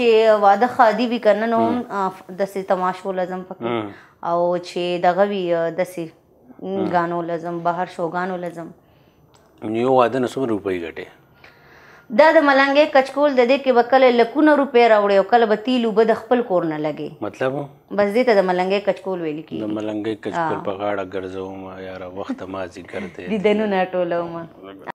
چې واده خادي وی کنه نو د سې تماشو لازم پکې او چې دغه وی د سې غانو لازم بهر شوګانو لازم نیو واده نو څومره روپۍ ګټه دا د ملنګې کچکول د دې کې وکله لکونه روپې راوړې او کله به تیلو به د خپل کور نه لګي مطلب بس دې ته د ملنګې کچکول ویل کی د ملنګې کچکول په غاړه ګرځوم یاره وخت ما ذکر دی دینو نه ټولوم